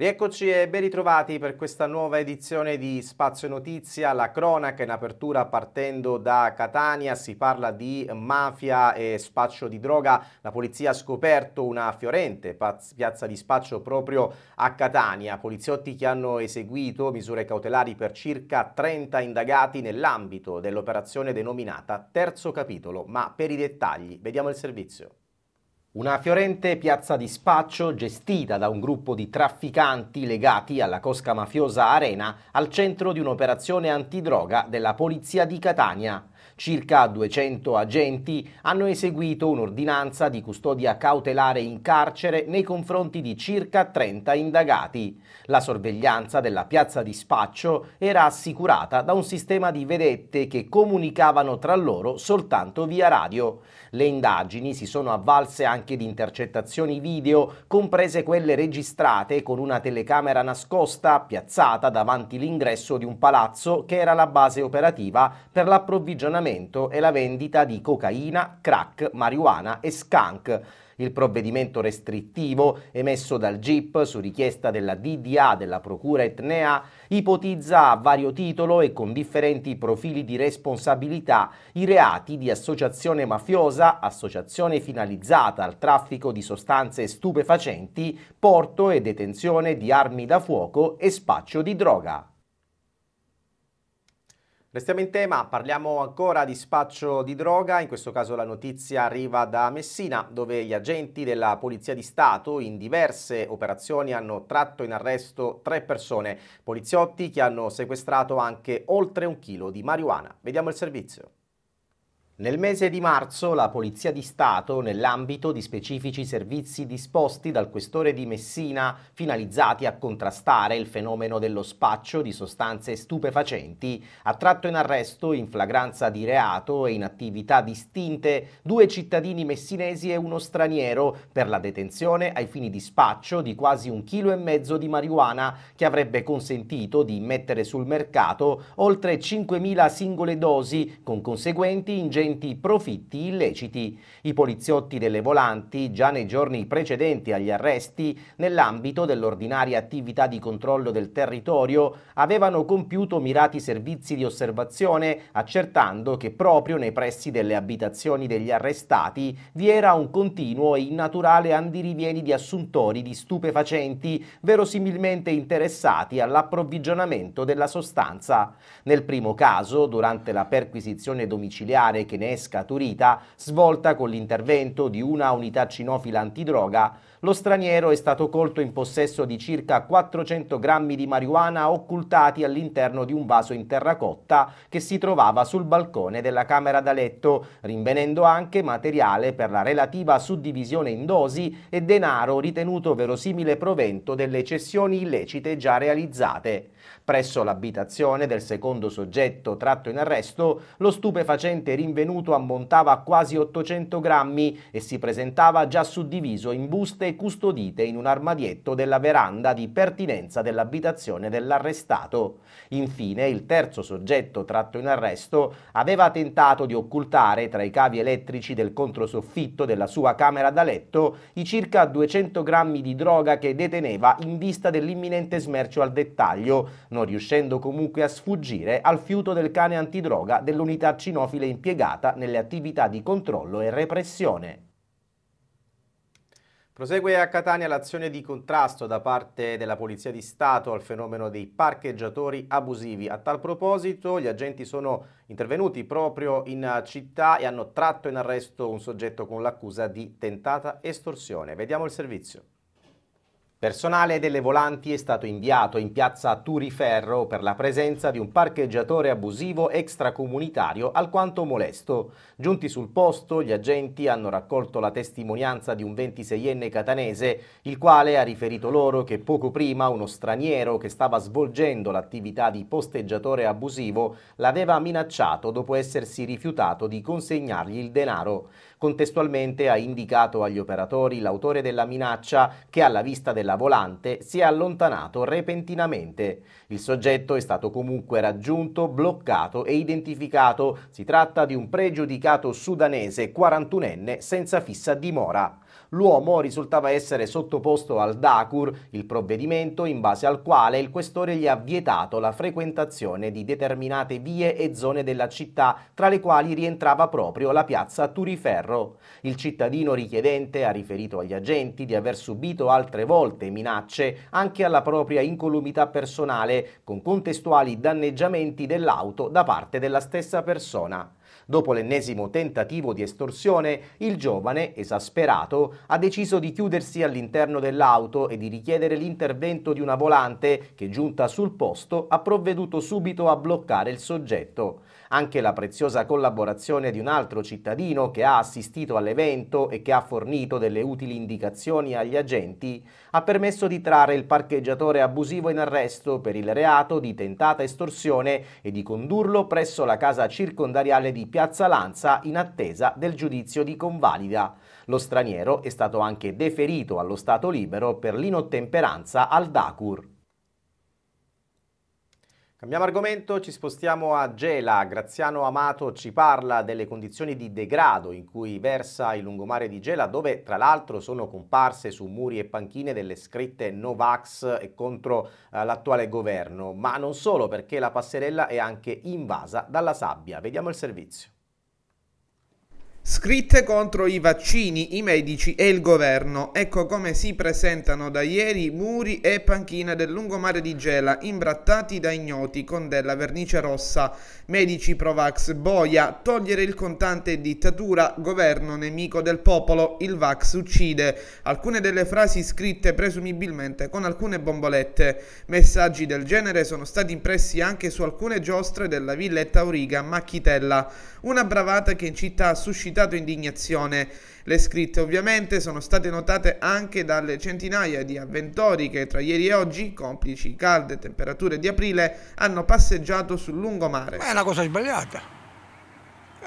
Rieccoci e ben ritrovati per questa nuova edizione di Spazio Notizia, la cronaca in apertura partendo da Catania, si parla di mafia e spaccio di droga, la polizia ha scoperto una fiorente piazza di spaccio proprio a Catania, poliziotti che hanno eseguito misure cautelari per circa 30 indagati nell'ambito dell'operazione denominata terzo capitolo, ma per i dettagli vediamo il servizio. Una fiorente piazza di spaccio gestita da un gruppo di trafficanti legati alla cosca mafiosa Arena al centro di un'operazione antidroga della polizia di Catania. Circa 200 agenti hanno eseguito un'ordinanza di custodia cautelare in carcere nei confronti di circa 30 indagati. La sorveglianza della piazza di spaccio era assicurata da un sistema di vedette che comunicavano tra loro soltanto via radio. Le indagini si sono avvalse anche di intercettazioni video, comprese quelle registrate con una telecamera nascosta piazzata davanti l'ingresso di un palazzo che era la base operativa per l'approvvigionamento approvvigionamento e la vendita di cocaina, crack, marijuana e skunk. Il provvedimento restrittivo emesso dal GIP su richiesta della DDA della Procura Etnea ipotizza a vario titolo e con differenti profili di responsabilità i reati di associazione mafiosa, associazione finalizzata al traffico di sostanze stupefacenti, porto e detenzione di armi da fuoco e spaccio di droga. Restiamo in tema, parliamo ancora di spaccio di droga, in questo caso la notizia arriva da Messina dove gli agenti della Polizia di Stato in diverse operazioni hanno tratto in arresto tre persone, poliziotti che hanno sequestrato anche oltre un chilo di marijuana. Vediamo il servizio. Nel mese di marzo la Polizia di Stato, nell'ambito di specifici servizi disposti dal questore di Messina finalizzati a contrastare il fenomeno dello spaccio di sostanze stupefacenti, ha tratto in arresto in flagranza di reato e in attività distinte due cittadini messinesi e uno straniero per la detenzione ai fini di spaccio di quasi un chilo e mezzo di marijuana che avrebbe consentito di mettere sul mercato oltre 5.000 singole dosi con conseguenti ingenti conseguenti profitti illeciti. I poliziotti delle volanti, già nei giorni precedenti agli arresti, nell'ambito dell'ordinaria attività di controllo del territorio, avevano compiuto mirati servizi di osservazione, accertando che proprio nei pressi delle abitazioni degli arrestati vi era un continuo e innaturale andirivieni di assuntori di stupefacenti, verosimilmente interessati all'approvvigionamento della sostanza. Nel primo caso, durante la perquisizione domiciliare che ne è scaturita, svolta con l'intervento di una unità cinofila antidroga lo straniero è stato colto in possesso di circa 400 grammi di marijuana occultati all'interno di un vaso in terracotta che si trovava sul balcone della camera da letto, rinvenendo anche materiale per la relativa suddivisione in dosi e denaro ritenuto verosimile provento delle cessioni illecite già realizzate. Presso l'abitazione del secondo soggetto tratto in arresto, lo stupefacente rinvenuto ammontava a quasi 800 grammi e si presentava già suddiviso in buste custodite in un armadietto della veranda di pertinenza dell'abitazione dell'arrestato. Infine, il terzo soggetto tratto in arresto aveva tentato di occultare tra i cavi elettrici del controsoffitto della sua camera da letto i circa 200 grammi di droga che deteneva in vista dell'imminente smercio al dettaglio, non riuscendo comunque a sfuggire al fiuto del cane antidroga dell'unità cinofile impiegata nelle attività di controllo e repressione. Prosegue a Catania l'azione di contrasto da parte della Polizia di Stato al fenomeno dei parcheggiatori abusivi. A tal proposito gli agenti sono intervenuti proprio in città e hanno tratto in arresto un soggetto con l'accusa di tentata estorsione. Vediamo il servizio. Personale delle volanti è stato inviato in piazza Turiferro per la presenza di un parcheggiatore abusivo extracomunitario alquanto molesto. Giunti sul posto, gli agenti hanno raccolto la testimonianza di un 26enne catanese, il quale ha riferito loro che poco prima uno straniero che stava svolgendo l'attività di posteggiatore abusivo l'aveva minacciato dopo essersi rifiutato di consegnargli il denaro. Contestualmente ha indicato agli operatori l'autore della minaccia che alla vista della volante si è allontanato repentinamente. Il soggetto è stato comunque raggiunto, bloccato e identificato. Si tratta di un pregiudicato sudanese 41enne senza fissa dimora l'uomo risultava essere sottoposto al DACUR, il provvedimento in base al quale il questore gli ha vietato la frequentazione di determinate vie e zone della città, tra le quali rientrava proprio la piazza Turiferro. Il cittadino richiedente ha riferito agli agenti di aver subito altre volte minacce anche alla propria incolumità personale, con contestuali danneggiamenti dell'auto da parte della stessa persona. Dopo l'ennesimo tentativo di estorsione, il giovane, esasperato, ha deciso di chiudersi all'interno dell'auto e di richiedere l'intervento di una volante che, giunta sul posto, ha provveduto subito a bloccare il soggetto anche la preziosa collaborazione di un altro cittadino che ha assistito all'evento e che ha fornito delle utili indicazioni agli agenti, ha permesso di trarre il parcheggiatore abusivo in arresto per il reato di tentata estorsione e di condurlo presso la casa circondariale di Piazza Lanza in attesa del giudizio di convalida. Lo straniero è stato anche deferito allo Stato libero per l'inottemperanza al Dacur. Cambiamo argomento, ci spostiamo a Gela. Graziano Amato ci parla delle condizioni di degrado in cui versa il lungomare di Gela, dove tra l'altro sono comparse su muri e panchine delle scritte Novax e contro eh, l'attuale governo, ma non solo perché la passerella è anche invasa dalla sabbia. Vediamo il servizio. Scritte contro i vaccini, i medici e il governo. Ecco come si presentano da ieri muri e panchina del lungomare di Gela, imbrattati da ignoti con della vernice rossa. Medici Provax boia, togliere il contante e dittatura, governo nemico del popolo, il Vax uccide. Alcune delle frasi scritte presumibilmente con alcune bombolette. Messaggi del genere sono stati impressi anche su alcune giostre della villetta Auriga Macchitella. Una bravata che in città ha suscitato suscitato indignazione. Le scritte ovviamente sono state notate anche dalle centinaia di avventori che tra ieri e oggi, complici calde temperature di aprile, hanno passeggiato sul lungomare. Ma è una cosa sbagliata.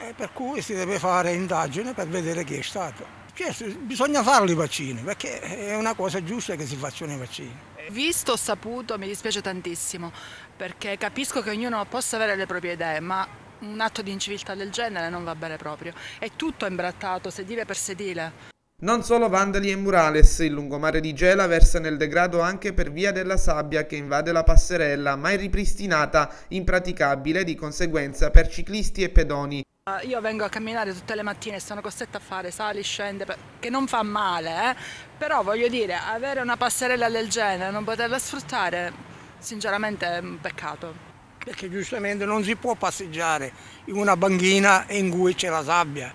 Eh, per cui si deve fare indagine per vedere chi è stato. Certo, bisogna fare i vaccini, perché è una cosa giusta che si facciano i vaccini. Visto, saputo, mi dispiace tantissimo, perché capisco che ognuno possa avere le proprie idee, ma un atto di inciviltà del genere non va bene proprio. È tutto imbrattato, sedile per sedile. Non solo vandali e murales, il lungomare di Gela versa nel degrado anche per via della sabbia che invade la passerella, mai ripristinata, impraticabile di conseguenza per ciclisti e pedoni. Ah, io vengo a camminare tutte le mattine sono costretta a fare sali, scende, che non fa male, eh? però voglio dire, avere una passerella del genere, non poterla sfruttare, sinceramente è un peccato perché giustamente non si può passeggiare in una banchina in cui c'è la sabbia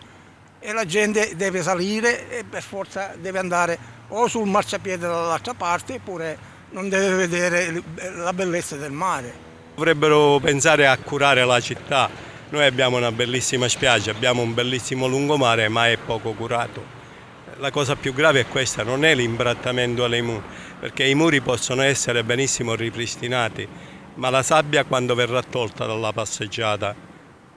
e la gente deve salire e per forza deve andare o sul marciapiede dall'altra parte oppure non deve vedere la bellezza del mare. Dovrebbero pensare a curare la città, noi abbiamo una bellissima spiaggia, abbiamo un bellissimo lungomare ma è poco curato. La cosa più grave è questa, non è l'imbrattamento alle mura, perché i muri possono essere benissimo ripristinati, ma la sabbia quando verrà tolta dalla passeggiata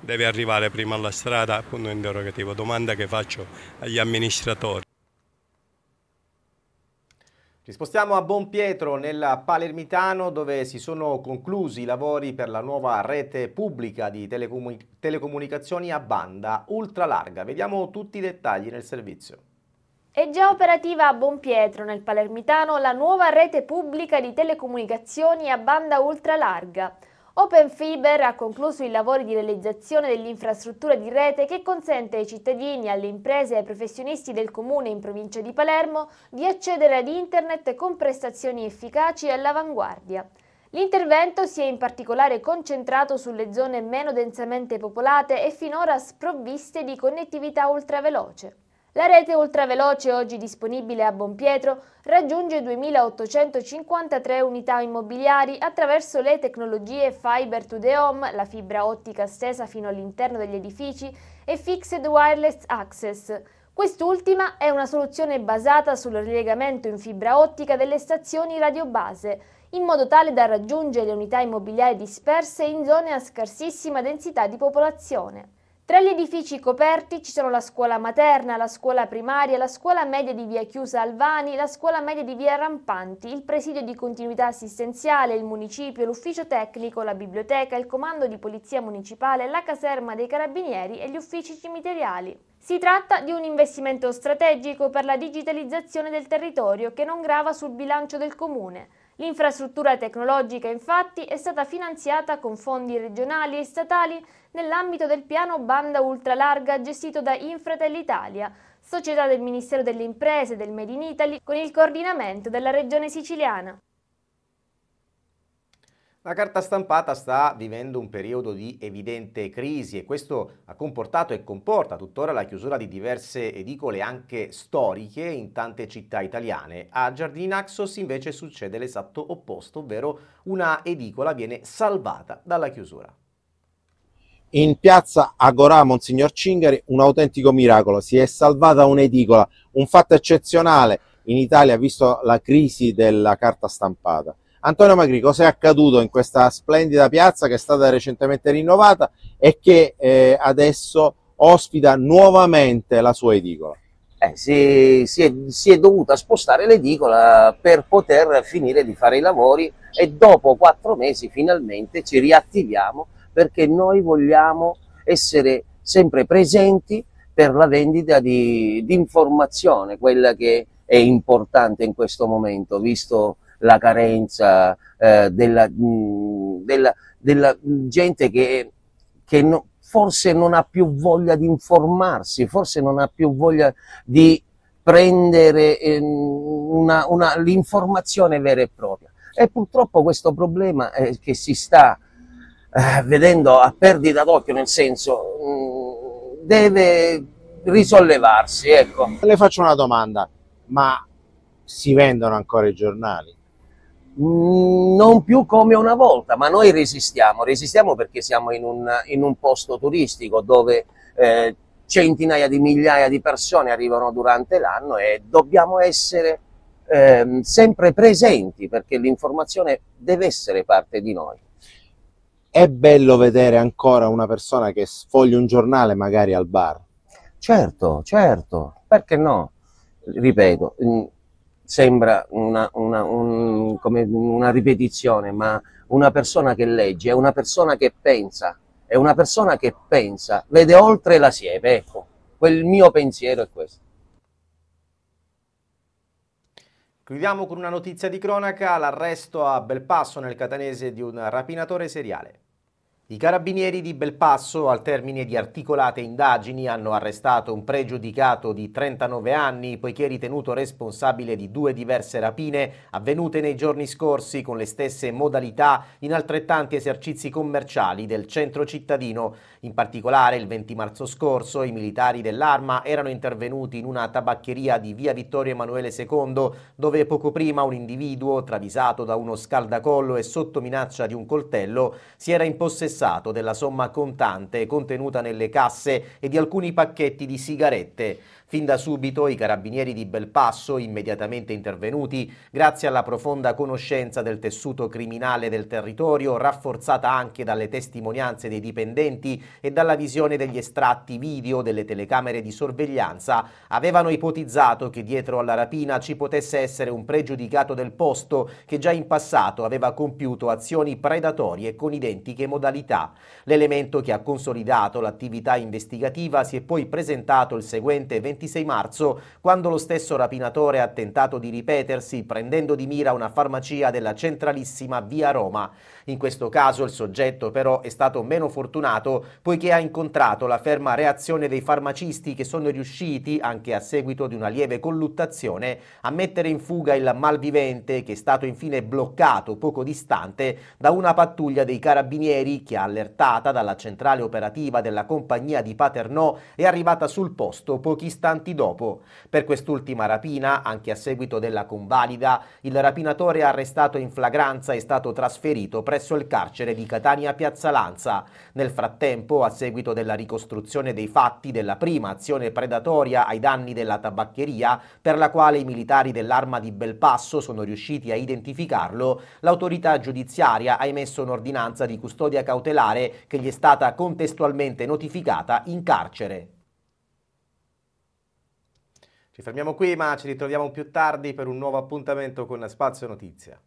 deve arrivare prima alla strada? Punto interrogativo, domanda che faccio agli amministratori. Ci spostiamo a Bonpietro, nel Palermitano, dove si sono conclusi i lavori per la nuova rete pubblica di telecomunicazioni a banda ultralarga. Vediamo tutti i dettagli nel servizio. È già operativa a Bonpietro, nel Palermitano, la nuova rete pubblica di telecomunicazioni a banda ultralarga. Open Fiber ha concluso i lavori di realizzazione dell'infrastruttura di rete che consente ai cittadini, alle imprese e ai professionisti del comune in provincia di Palermo di accedere ad internet con prestazioni efficaci e all'avanguardia. L'intervento si è in particolare concentrato sulle zone meno densamente popolate e finora sprovviste di connettività ultraveloce. La rete ultraveloce oggi disponibile a Bonpietro raggiunge 2.853 unità immobiliari attraverso le tecnologie Fiber to the Home, la fibra ottica stesa fino all'interno degli edifici e Fixed Wireless Access. Quest'ultima è una soluzione basata sul rilegamento in fibra ottica delle stazioni radiobase, in modo tale da raggiungere le unità immobiliari disperse in zone a scarsissima densità di popolazione. Tra gli edifici coperti ci sono la scuola materna, la scuola primaria, la scuola media di via Chiusa Alvani, la scuola media di via Rampanti, il presidio di continuità assistenziale, il municipio, l'ufficio tecnico, la biblioteca, il comando di polizia municipale, la caserma dei carabinieri e gli uffici cimiteriali. Si tratta di un investimento strategico per la digitalizzazione del territorio che non grava sul bilancio del comune. L'infrastruttura tecnologica infatti è stata finanziata con fondi regionali e statali nell'ambito del piano banda ultralarga gestito da Infratel Italia, società del Ministero delle Imprese del Made in Italy con il coordinamento della Regione Siciliana. La carta stampata sta vivendo un periodo di evidente crisi e questo ha comportato e comporta tuttora la chiusura di diverse edicole anche storiche in tante città italiane. A Giardinaxos invece succede l'esatto opposto, ovvero una edicola viene salvata dalla chiusura. In piazza Agorà Monsignor Cingari un autentico miracolo, si è salvata un'edicola, un fatto eccezionale in Italia visto la crisi della carta stampata. Antonio Magri, cosa è accaduto in questa splendida piazza che è stata recentemente rinnovata e che eh, adesso ospita nuovamente la sua edicola? Eh, si, si, è, si, è, dovuta spostare l'edicola per poter finire di fare i lavori e dopo quattro mesi finalmente ci riattiviamo perché noi vogliamo essere sempre presenti per la vendita di, di informazione, quella che è importante in questo momento, visto la carenza eh, della, mh, mm, della, della, gente che, che no, forse non ha più voglia di informarsi, forse non ha più voglia di prendere eh, l'informazione vera e propria. E purtroppo questo problema eh, che si sta eh, vedendo a perdita d'occhio, nel senso, mh, mm, deve risollevarsi. Ecco. Le faccio una domanda, ma si vendono ancora i giornali? Mm, non più come una volta, ma noi resistiamo, resistiamo perché siamo in un, in un posto turistico dove eh, centinaia di migliaia di persone arrivano durante l'anno e dobbiamo essere eh, sempre presenti perché l'informazione deve essere parte di noi. È bello vedere ancora una persona che sfoglia un giornale magari al bar. Certo, certo, perché no? Ripeto, mm, sembra una, una, un, una, ripetizione, ma una persona che legge è una persona che pensa, è una persona che pensa, vede oltre la siepe, ecco, quel mio pensiero è questo. Chiudiamo con una notizia di cronaca, l'arresto a Belpasso nel catanese di un rapinatore seriale. I carabinieri di Belpasso, al termine di articolate indagini, hanno arrestato un pregiudicato di 39 anni poiché ritenuto responsabile di due diverse rapine avvenute nei giorni scorsi con le stesse modalità in altrettanti esercizi commerciali del centro cittadino. In particolare, il 20 marzo scorso i militari dell'Arma erano intervenuti in una tabaccheria di via Vittorio Emanuele II, dove poco prima un individuo, travisato da uno scaldacollo e sotto minaccia di un coltello, si era impossessato versato della somma contante contenuta nelle casse e di alcuni pacchetti di sigarette. Fin da subito i carabinieri di Belpasso, immediatamente intervenuti, grazie alla profonda conoscenza del tessuto criminale del territorio, rafforzata anche dalle testimonianze dei dipendenti e dalla visione degli estratti video delle telecamere di sorveglianza, avevano ipotizzato che dietro alla rapina ci potesse essere un pregiudicato del posto che già in passato aveva compiuto azioni predatorie con identiche modalità gravità. L'elemento che ha consolidato l'attività investigativa si è poi presentato il seguente 26 marzo, quando lo stesso rapinatore ha tentato di ripetersi prendendo di mira una farmacia della centralissima via Roma. In questo caso il soggetto però è stato meno fortunato poiché ha incontrato la ferma reazione dei farmacisti che sono riusciti, anche a seguito di una lieve colluttazione, a mettere in fuga il malvivente che è stato infine bloccato poco distante da una pattuglia dei carabinieri che Vecchia, allertata dalla centrale operativa della compagnia di Paternò, è arrivata sul posto pochi istanti dopo. Per quest'ultima rapina, anche a seguito della convalida, il rapinatore arrestato in flagranza è stato trasferito presso il carcere di Catania Piazza Lanza. Nel frattempo, a seguito della ricostruzione dei fatti della prima azione predatoria ai danni della tabaccheria, per la quale i militari dell'arma di Belpasso sono riusciti a identificarlo, l'autorità giudiziaria ha emesso un'ordinanza di custodia cautelare cautelare che gli è stata contestualmente notificata in carcere. Ci fermiamo qui ma ci ritroviamo più tardi per un nuovo appuntamento con Spazio Notizia.